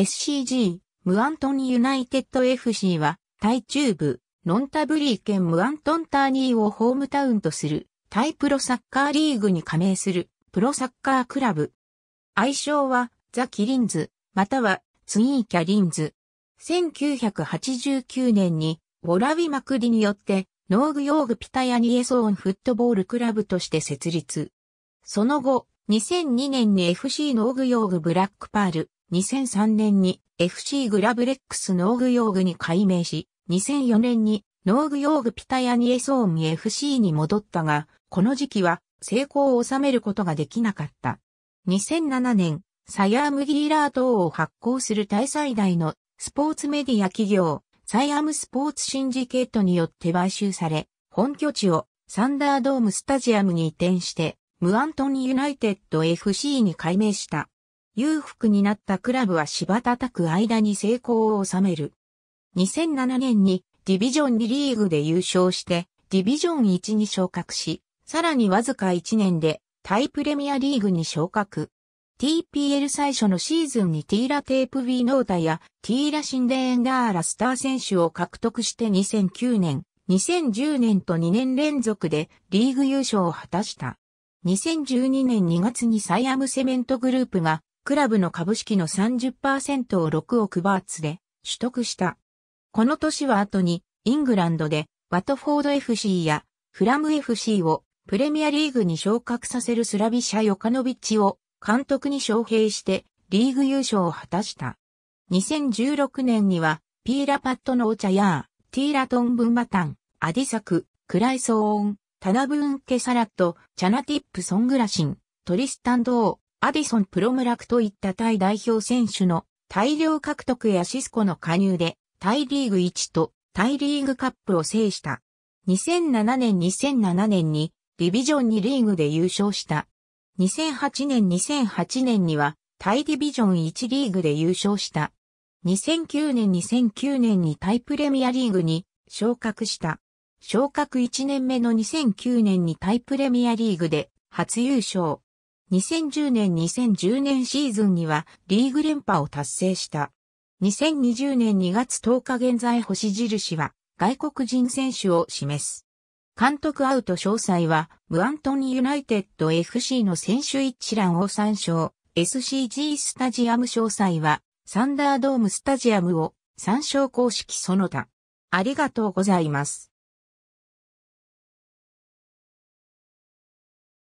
SCG、ムアントンユナイテッド FC は、タイ中部、ノンタブリー県ムアントンターニーをホームタウンとする、タイプロサッカーリーグに加盟する、プロサッカークラブ。愛称は、ザ・キリンズ、または、ツイーキャリンズ。1989年に、ウォラビ・マクリによって、ノーグ・ヨーグ・ピタヤニエソーンフットボールクラブとして設立。その後、2002年に FC ノーグ・ヨーグ・ブラックパール、2003年に FC グラブレックス農具用具に改名し、2004年に農具用具ピタヤニエソーミ FC に戻ったが、この時期は成功を収めることができなかった。2007年、サヤームギーラー等を発行する大最大のスポーツメディア企業、サイアムスポーツシンジケートによって買収され、本拠地をサンダードームスタジアムに移転して、ムアントンユナイテッド FC に改名した。裕福になったクラブは芝叩く間に成功を収める。2007年にディビジョン2リーグで優勝して、ディビジョン1に昇格し、さらにわずか1年でタイプレミアリーグに昇格。TPL 最初のシーズンにティーラテープ V ノータやティーラシンデーンダーラスター選手を獲得して2009年、2010年と2年連続でリーグ優勝を果たした。2012年2月にサイアムセメントグループがクラブの株式の30%を6億バーツで取得した。この年は後に、イングランドで、ワトフォード FC や、フラム FC を、プレミアリーグに昇格させるスラビシャ・ヨカノビッチを、監督に招聘して、リーグ優勝を果たした。2016年には、ピーラパットのオチャヤー、ティーラトン・ブンマタン、アディサク、クライソーン、タナブーン・ケサラット、チャナティップ・ソングラシン、トリスタン・ドー、アディソン・プロムラクといったタイ代表選手の大量獲得やシスコの加入で、タイリーグ1とタイリーグカップを制した。2007年2007年にディビジョン2リーグで優勝した。2008年2008年にはタイディビジョン1リーグで優勝した。2009年2009年にタイプレミアリーグに昇格した。昇格1年目の2009年にタイプレミアリーグで初優勝。2010年2010年シーズンにはリーグ連覇を達成した。2020年2月10日現在星印は外国人選手を示す。監督アウト詳細はムアントニーユナイテッド FC の選手一覧を参照。SCG スタジアム詳細はサンダードームスタジアムを参照公式その他。ありがとうございます。